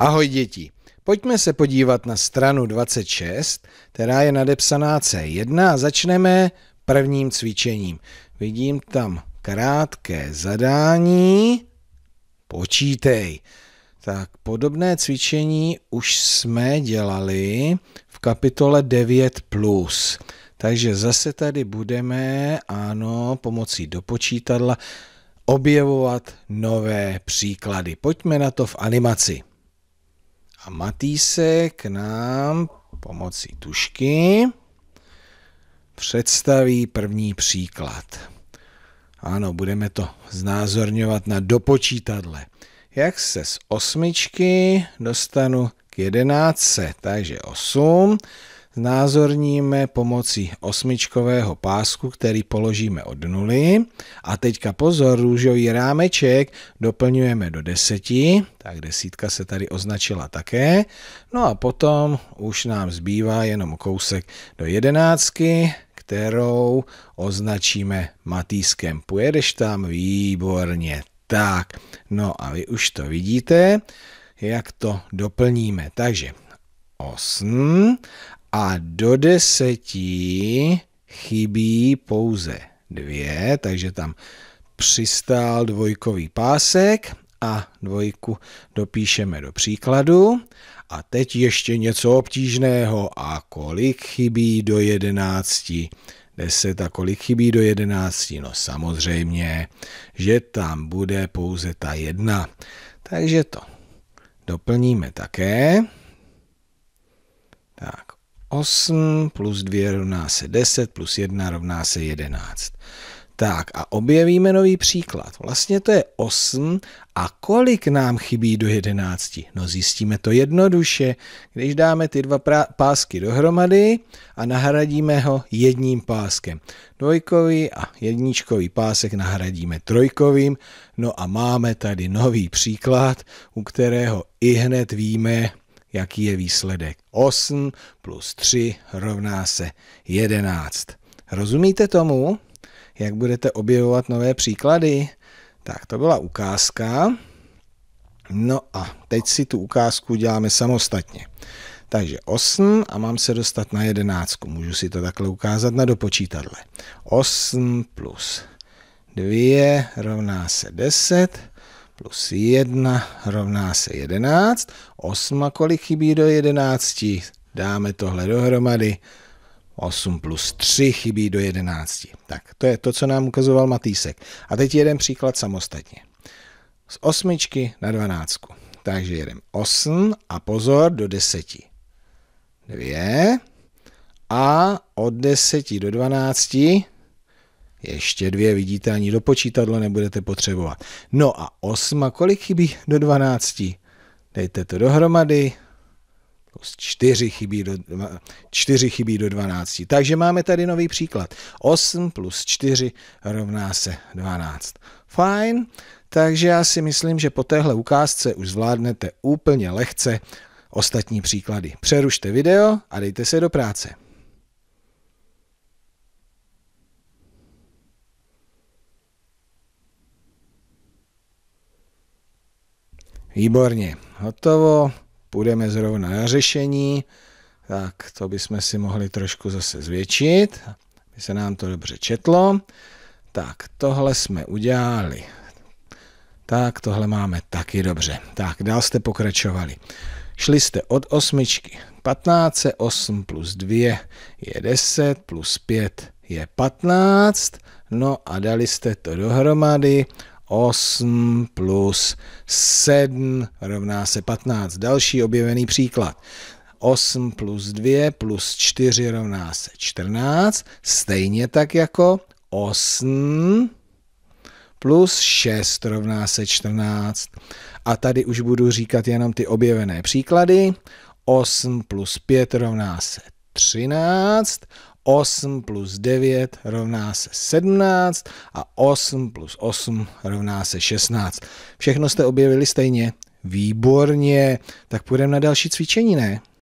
Ahoj děti, pojďme se podívat na stranu 26, která je nadepsaná C1 a začneme prvním cvičením. Vidím tam krátké zadání, počítej. Tak podobné cvičení už jsme dělali v kapitole 9+. Takže zase tady budeme, ano, pomocí dopočítadla objevovat nové příklady. Pojďme na to v animaci a nám pomocí tušky představí první příklad. Ano, budeme to znázorňovat na dopočítadle. Jak se z osmičky dostanu k jedenáctce, takže osm znázorníme pomocí osmičkového pásku, který položíme od nuly. A teďka pozor, růžový rámeček doplňujeme do deseti, tak desítka se tady označila také. No a potom už nám zbývá jenom kousek do jedenáctky, kterou označíme matýskem. Pojedeš tam? Výborně. Tak, no a vy už to vidíte, jak to doplníme. Takže 8 a do deseti chybí pouze dvě, takže tam přistál dvojkový pásek a dvojku dopíšeme do příkladu. A teď ještě něco obtížného. A kolik chybí do jedenácti? Deset. a kolik chybí do jedenácti? No samozřejmě, že tam bude pouze ta jedna. Takže to doplníme také. Tak, 8 plus 2 rovná se 10 plus 1 rovná se 11. Tak a objevíme nový příklad. Vlastně to je 8 a kolik nám chybí do 11? No zjistíme to jednoduše, když dáme ty dva pásky dohromady a nahradíme ho jedním páskem. Dvojkový a jedničkový pásek nahradíme trojkovým, no a máme tady nový příklad, u kterého i hned víme, jaký je výsledek. 8 plus 3 rovná se 11. Rozumíte tomu, jak budete objevovat nové příklady? Tak to byla ukázka. No a teď si tu ukázku děláme samostatně. Takže 8 a mám se dostat na 11. Můžu si to takhle ukázat na dopočítadle. 8 plus 2 rovná se 10 plus 1 rovná se 11. 8 kolik chybí do 11? Dáme tohle dohromady. 8 plus 3 chybí do 11. Tak to je to, co nám ukazoval Matýsek. A teď jeden příklad samostatně. Z osmičky na dvanáctku. Takže jedem 8 a pozor do 10. 2 a od 10 do 12 ještě dvě vidíte, ani do počítadla nebudete potřebovat. No a osma, kolik chybí do 12? Dejte to dohromady, plus čtyři chybí, do, čtyři chybí do 12. Takže máme tady nový příklad. 8 plus 4 rovná se 12. Fajn, takže já si myslím, že po téhle ukázce už zvládnete úplně lehce ostatní příklady. Přerušte video a dejte se do práce. Výborně, hotovo, půjdeme zrovna na řešení, tak to bychom si mohli trošku zase zvětšit, aby se nám to dobře četlo. Tak, tohle jsme udělali. Tak, tohle máme taky dobře. Tak, dál jste pokračovali. Šli jste od osmičky. 15, 8 plus 2 je 10, plus 5 je 15. No a dali jste to dohromady 8 plus 7 rovná se 15. Další objevený příklad. 8 plus 2 plus 4 rovná se 14, stejně tak jako 8 plus 6 rovná se 14. A tady už budu říkat jenom ty objevené příklady. 8 plus 5 rovná se 13, 8 plus 9 rovná se 17 a 8 plus 8 rovná se 16. Všechno jste objevili stejně? Výborně, tak půjdeme na další cvičení, ne?